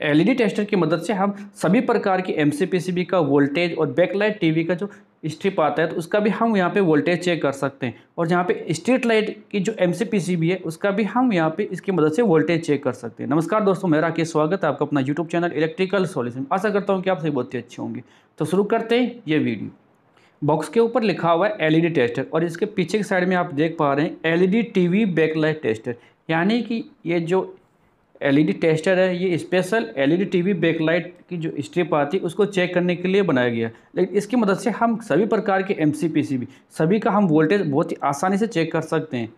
LED tester की मदद से हम सभी प्रकार के एम का वोल्टेज और बैकलाइट टीवी का जो स्ट्रिप आता है तो उसका भी हम यहाँ पे वोल्टेज चेक कर सकते हैं और जहाँ पे स्ट्रीट लाइट की जो एम है उसका भी हम यहाँ पे इसकी मदद से वोल्टेज चेक कर सकते हैं नमस्कार दोस्तों मेरा आके स्वागत है आपका अपना यूट्यूब चैनल इलेक्ट्रिकल सॉल्यूशन आशा करता हूँ कि आप सभी बहुत ही अच्छे होंगे तो शुरू करते हैं ये वीडियो बॉक्स के ऊपर लिखा हुआ है एल टेस्टर e और इसके पीछे की साइड में आप देख पा रहे हैं एलईडी टीवी बैकलाइट टेस्टर यानी कि ये जो एलईडी टेस्टर है ये स्पेशल एलईडी टीवी बैकलाइट की जो स्ट्रिप आती है उसको चेक करने के लिए बनाया गया है लेकिन इसकी मदद से हम सभी प्रकार के एम सभी का हम वोल्टेज बहुत ही आसानी से चेक कर सकते हैं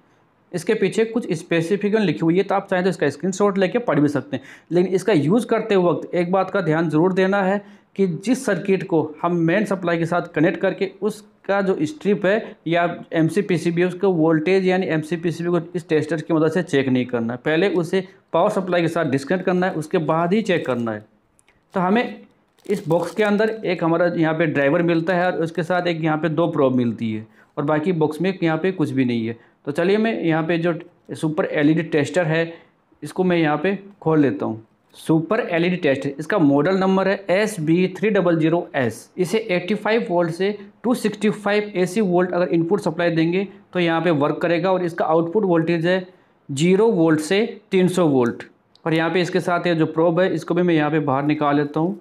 इसके पीछे कुछ स्पेसिफिकेशन लिखी हुई है तो आप चाहें तो इसका स्क्रीनशॉट लेके पढ़ भी सकते हैं लेकिन इसका यूज़ करते वक्त एक बात का ध्यान ज़रूर देना है कि जिस सर्किट को हम मेन सप्लाई के साथ कनेक्ट करके उसका जो स्ट्रिप है या M C P C B उसको वोल्टेज यानी M C P C B को इस टेस्टर की मदद से चेक नहीं करना है पहले उसे पावर सप्लाई के साथ डिस्कनेक्ट करना है उसके बाद ही चेक करना है तो हमें इस बॉक्स के अंदर एक हमारा यहाँ पे ड्राइवर मिलता है और उसके साथ एक यहाँ पे दो प्रॉब मिलती है और बाकी बॉक्स में यहाँ पे कुछ भी नहीं है तो चलिए मैं यहाँ पे जो सुपर एलईडी टेस्टर है इसको मैं यहाँ पे खोल लेता हूँ सुपर एलईडी टेस्ट इसका मॉडल नंबर है S B three double zero S इसे 85 वोल्ट से 265 एसी वोल्ट अगर इनपुट सप्लाई देंगे तो यहाँ पे वर्क करेगा और इसका आउटपुट वोल्टेज है जीरो वोल्ट से 300 वोल्ट और यहाँ पे इसके साथ ये जो प्रोब है इसको भी मैं यहाँ पे बाहर निकाल लेता हूँ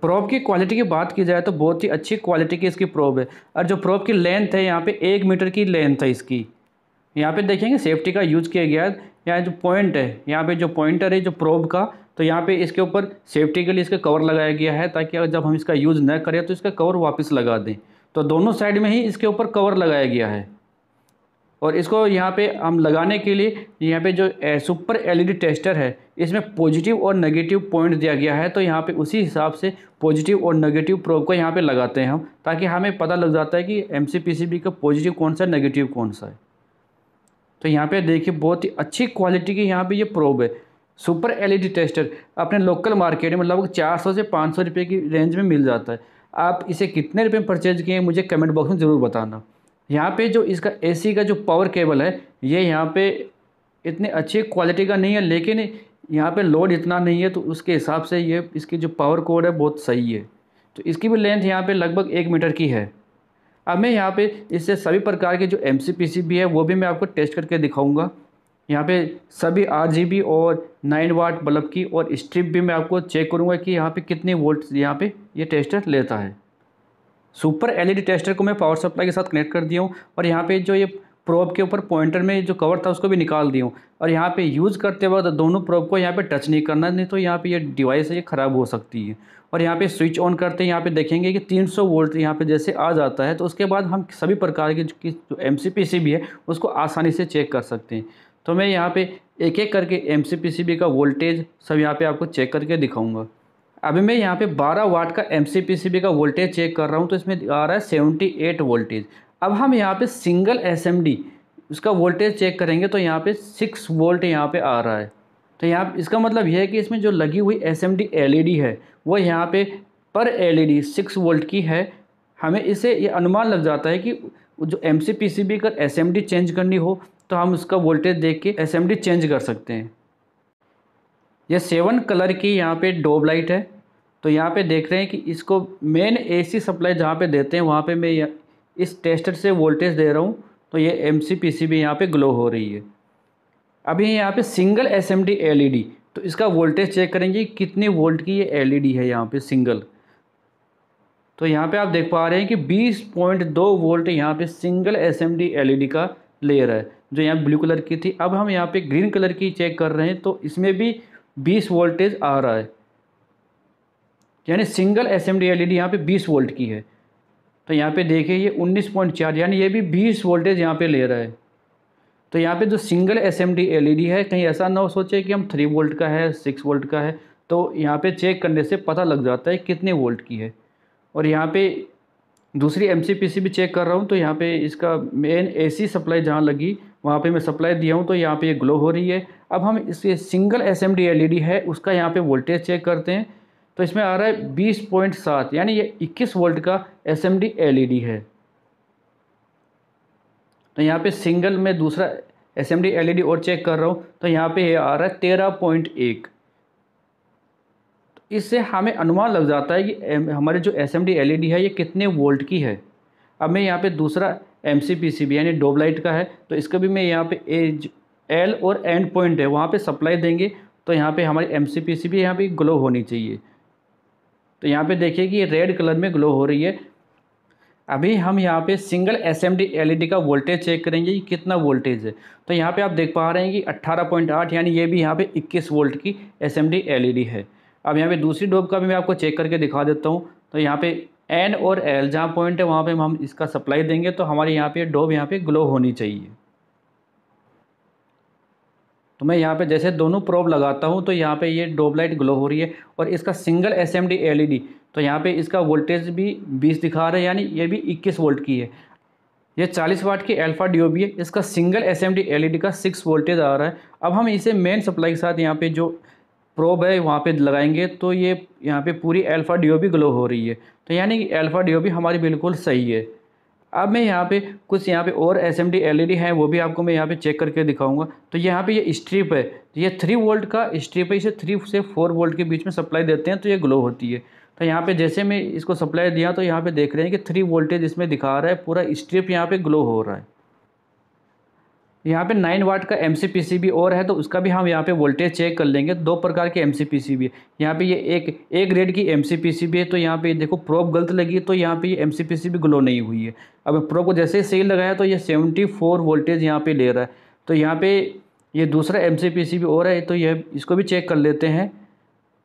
प्रोब की क्वालिटी की बात की जाए तो बहुत ही अच्छी क्वालिटी की इसकी प्रोब है और जो प्रोब की लेंथ है यहाँ पर एक मीटर की लेंथ है इसकी यहाँ पे देखेंगे सेफ्टी का यूज़ किया गया है यहाँ जो पॉइंट है यहाँ पे जो पॉइंटर है जो प्रोब का तो यहाँ पे इसके ऊपर सेफ्टी के लिए इसका कवर लगाया गया है ताकि अगर जब हम इसका यूज़ न करें तो इसका कवर वापस लगा दें तो दोनों साइड में ही इसके ऊपर कवर लगाया गया है और इसको यहाँ पे हम लगाने के लिए यहाँ पे जो सुपर एलईडी टेस्टर है इसमें पॉजिटिव और नेगेटिव पॉइंट दिया गया है तो यहाँ पे उसी हिसाब से पॉजिटिव और नेगेटिव प्रोब को यहाँ पे लगाते हैं हम ताकि हमें पता लग जाता है कि एम का पॉजिटिव कौन सा नेगेटिव कौन सा है तो यहाँ पे देखिए बहुत ही अच्छी क्वालिटी की यहाँ पे ये प्रोब है सुपर एलईडी टेस्टर अपने लोकल मार्केट में लगभग चार सौ से पाँच सौ रुपये की रेंज में मिल जाता है आप इसे कितने रुपये में परचेज किए मुझे कमेंट बॉक्स में ज़रूर बताना यहाँ पे जो इसका एसी का जो पावर केबल है ये यहाँ पे इतने अच्छी क्वालिटी का नहीं है लेकिन यहाँ पर लोड इतना नहीं है तो उसके हिसाब से ये इसकी जो पावर कोड है बहुत सही है तो इसकी भी लेंथ यहाँ पे लगभग एक मीटर की है अब मैं यहाँ पे इससे सभी प्रकार के जो एम भी है वो भी मैं आपको टेस्ट करके दिखाऊँगा यहाँ पे सभी आठ और नाइन वाट बल्ब की और स्ट्रिप भी मैं आपको चेक करूँगा कि यहाँ पे कितने वोल्ट यहाँ पे ये टेस्टर लेता है सुपर एलईडी टेस्टर को मैं पावर सप्लाई के साथ कनेक्ट कर दिया हूँ और यहाँ पे जो ये प्रोब के ऊपर पॉइंटर में जो कवर था उसको भी निकाल दी हूँ और यहाँ पे यूज़ करते वक्त दोनों प्रोब को यहाँ पे टच नहीं करना नहीं तो यहाँ पे ये यह डिवाइस है ये ख़राब हो सकती है और यहाँ पे स्विच ऑन करते हैं यहाँ पे देखेंगे कि 300 वोल्ट यहाँ पे जैसे आ जाता है तो उसके बाद हम सभी प्रकार की जो एम भी है उसको आसानी से चेक कर सकते हैं तो मैं यहाँ पर एक एक करके एम का वोल्टेज सब यहाँ पर आपको चेक करके दिखाऊँगा अभी मैं यहाँ पे 12 वाट का एम का वोल्टेज चेक कर रहा हूँ तो इसमें आ रहा है 78 वोल्टेज अब हम यहाँ पे सिंगल एस उसका वोल्टेज चेक करेंगे तो यहाँ पे सिक्स वोल्ट यहाँ पे आ रहा है तो यहाँ इसका मतलब यह है कि इसमें जो लगी हुई एस एम e है वो यहाँ पे पर एलईडी सिक्स वोल्ट की है हमें इसे ये अनुमान लग जाता है कि जो M C P C B का एस एम डी चेंज करनी हो तो हम उसका वोल्टेज देख के एस एम डी चेंज कर सकते हैं यह सेवन कलर की यहाँ पर डोब लाइट है तो यहाँ पे देख रहे हैं कि इसको मेन एसी सप्लाई जहाँ पे देते हैं वहाँ पे मैं इस टेस्टर से वोल्टेज दे रहा हूँ तो ये एम सी पी सी भी यहाँ पर ग्लो हो रही है अभी यहाँ पे single S M D L E D तो इसका वोल्टेज चेक करेंगे कितने वोल्ट की ये एल ई डी है यहाँ पे सिंगल तो यहाँ पे आप देख पा रहे हैं कि 20.2 वोल्ट यहाँ पे single S M D L E D का लेयर है जो यहाँ ब्लू कलर की थी अब हम यहाँ पे ग्रीन कलर की चेक कर रहे हैं तो इसमें भी 20 वोल्टेज आ रहा है यानी single S M D L E D यहाँ पर बीस वोल्ट की है तो यहाँ पे देखिए ये 19.4 यानी ये भी 20 वोल्टेज यहाँ पे ले रहा है तो यहाँ पे जो single S M D L E D है कहीं ऐसा ना हो सोचे कि हम थ्री वोल्ट का है सिक्स वोल्ट का है तो यहाँ पे चेक करने से पता लग जाता है कितने वोल्ट की है और यहाँ पे दूसरी एम सी पी सी भी चेक कर रहा हूँ तो यहाँ पे इसका मेन ए सी सप्लाई जहाँ लगी वहाँ पर मैं सप्लाई दिया हूँ तो यहाँ पर ये ग्लो हो रही है अब हम इसके single S M D L E D है उसका यहाँ पर वोल्टेज चेक करते हैं तो इसमें आ रहा है बीस पॉइंट सात यानी ये इक्कीस वोल्ट का S M D L E D है तो यहाँ पे सिंगल में दूसरा S M D L E D और चेक कर रहा हूँ तो यहाँ पे ये आ रहा है तेरह पॉइंट एक तो इससे हमें अनुमान लग जाता है कि हमारे जो S M D L E D है ये कितने वोल्ट की है अब मैं यहाँ पे दूसरा M C P C B यानी डोबलाइट का है तो इसका भी मैं यहाँ पे एज एल और एंड पॉइंट है वहाँ पे सप्लाई देंगे तो यहाँ पे हमारी M C P C B यहाँ पे ग्लो होनी चाहिए तो यहाँ पे देखिए कि रेड कलर में ग्लो हो रही है अभी हम यहाँ पे सिंगल एस एम डी का वोल्टेज चेक करेंगे कि कितना वोल्टेज है तो यहाँ पे आप देख पा रहे हैं कि 18.8 यानी ये भी यहाँ पे 21 वोल्ट की एस एम डी है अब यहाँ पे दूसरी डोब का भी मैं आपको चेक करके दिखा देता हूँ तो यहाँ पे एन और एल जहाँ पॉइंट है वहाँ पे हम इसका सप्लाई देंगे तो हमारे यहाँ पे डोब यहाँ पे ग्लो होनी चाहिए तो मैं यहाँ पे जैसे दोनों प्रोब लगाता हूँ तो यहाँ पे ये डोब लाइट ग्लो हो रही है और इसका सिंगल एस एम तो यहाँ पे इसका वोल्टेज भी 20 दिखा रहा है यानी ये भी 21 वोल्ट की है ये 40 वाट की एल्फ़ा डी है इसका सिंगल एस एलईडी का 6 वोल्टेज आ रहा है अब हम इसे मेन सप्लाई के साथ यहाँ पर जो प्रोब है वहाँ पे लगाएंगे तो ये यहाँ पे पूरी अल्फा डी ग्लो हो रही है तो यानी अल्फा डी हमारी बिल्कुल सही है अब मैं यहाँ पे कुछ यहाँ पे और S M D L E D हैं वो भी आपको मैं यहाँ पे चेक करके दिखाऊंगा तो यहाँ पे ये स्ट्रिप है तो ये थ्री वोल्ट का स्ट्रिप है इसे थ्री से फोर वोल्ट के बीच में सप्लाई देते हैं तो ये ग्लो होती है तो यहाँ पे जैसे मैं इसको सप्लाई दिया तो यहाँ पे देख रहे हैं कि थ्री वोल्टेज इसमें दिखा रहा है पूरा स्ट्रिप यहाँ पे ग्लो हो रहा है यहाँ पे नाइन वाट का एम सी और है तो उसका भी हम यहाँ पे वोल्टेज चेक कर लेंगे दो प्रकार के एम सी है यहाँ पे ये एक एक ग्रेड की एम सी है तो यहाँ पे देखो प्रोब गलत लगी तो यहाँ पे ये एम सी ग्लो नहीं हुई है अब प्रोब को जैसे ही सही लगाया तो ये सेवेंटी फोर वोल्टेज यहाँ पर ले रहा है तो यहाँ पर ये दूसरा एम सी और है तो यह इसको भी चेक कर लेते हैं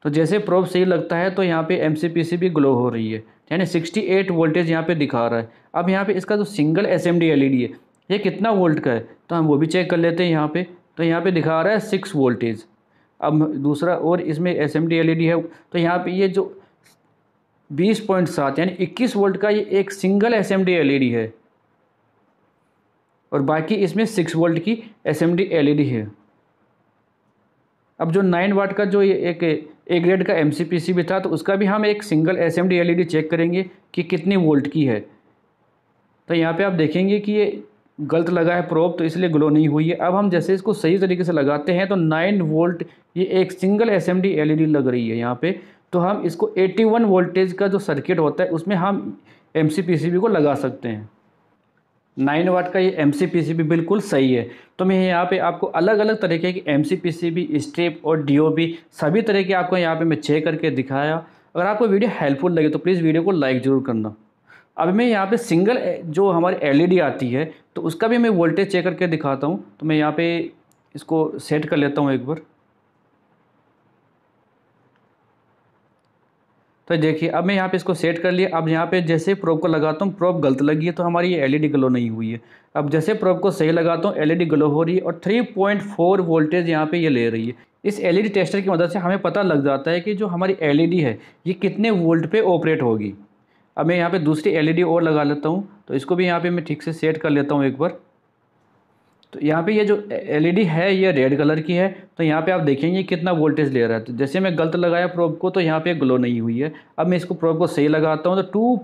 तो जैसे प्रोब सही लगता है तो यहाँ पर एम भी ग्लो हो रही है यानी एट वोल्टेज यहाँ पर दिखा रहा है अब यहाँ पर इसका जो सिंगल एस एम है ये कितना वोल्ट का है तो हम वो भी चेक कर लेते हैं यहाँ पे तो यहाँ पे दिखा रहा है सिक्स वोल्टेज अब दूसरा और इसमें एस एम e है तो यहाँ पे ये जो बीस पॉइंट सात यानी इक्कीस वोल्ट का ये एक सिंगल एस एम है और बाकी इसमें सिक्स वोल्ट की एस एम e है अब जो नाइन वाट का जो ये एक ए ग्रेड का एम भी था तो उसका भी हम एक सिंगल एस एम चेक करेंगे कि कितनी वोल्ट की है तो यहाँ पे आप देखेंगे कि ये गलत लगा है प्रोब तो इसलिए ग्लो नहीं हुई है अब हम जैसे इसको सही तरीके से लगाते हैं तो नाइन वोल्ट ये एक सिंगल एस एम e लग रही है यहाँ पर तो हम इसको 81 वोल्टेज का जो सर्किट होता है उसमें हम एम को लगा सकते हैं नाइन वाट का ये एम बिल्कुल सही है तो मैं यहाँ पे आपको अलग अलग तरीके की एम स्ट्रिप और डी सभी तरह के आपको यहाँ पर मैं चेक करके दिखाया अगर आपको वीडियो हेल्पफुल लगे तो प्लीज़ वीडियो को लाइक ज़रूर करना अब मैं यहाँ पे सिंगल जो हमारी एलईडी e आती है तो उसका भी मैं वोल्टेज चेक करके दिखाता हूँ तो मैं यहाँ पे इसको सेट कर लेता हूँ एक बार तो देखिए अब मैं यहाँ पे इसको सेट कर लिया अब यहाँ पे जैसे प्रोब को लगाता हूँ प्रोब गलत लगी है तो हमारी ये एलईडी ग्लो नहीं हुई है अब जैसे प्रोब को सही लगाता हूँ एलईडी ग्लो हो रही है और 3.4 वोल्टेज यहाँ पे ये ले रही है इस एलईडी टेस्टर की मदद से हमें पता लग जाता है कि जो हमारी एलईडी है ये कितने वोल्ट पे ऑपरेट होगी अब मैं यहाँ पे दूसरी एलईडी e और लगा लेता हूँ तो इसको भी यहाँ पे मैं ठीक से सेट कर लेता हूँ एक बार तो यहाँ पे ये यह जो एलईडी e है ये रेड कलर की है तो यहाँ पे आप देखेंगे कितना वोल्टेज ले रहा है तो जैसे मैं गलत लगाया प्रोब को तो यहाँ पे ग्लो नहीं हुई है अब मैं इसको प्रोब को सही लगाता हूँ तो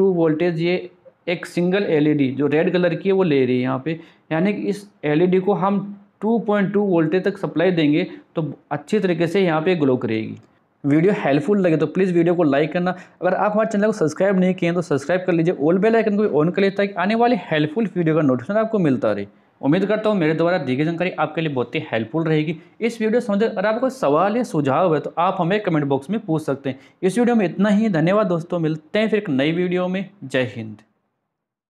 टू वोल्टेज ये एक सिंगल एल e जो रेड कलर की है वो ले रही है यहाँ पर यानी कि इस एल को हम 2.2 वोल्टेज तक सप्लाई देंगे तो अच्छी तरीके से यहाँ पे ग्लो करेगी वीडियो हेल्पफुल लगे तो प्लीज़ वीडियो को लाइक करना अगर आप हमारे चैनल को सब्सक्राइब नहीं किए तो सब्सक्राइब कर लीजिए ओल बेल आइकन को भी ऑन कर लीजिए ताकि आने वाली हेल्पफुल वीडियो का नोटिफिकेशन आपको मिलता रहे उम्मीद करता हूँ मेरे द्वारा दी गई जानकारी आपके लिए बहुत ही हेल्पफुल रहेगी इस वीडियो समझ अगर आपको सवाल या सुझाव है तो आप हमें कमेंट बॉक्स में पूछ सकते हैं इस वीडियो में इतना ही धन्यवाद दोस्तों मिलते हैं फिर एक नई वीडियो में जय हिंद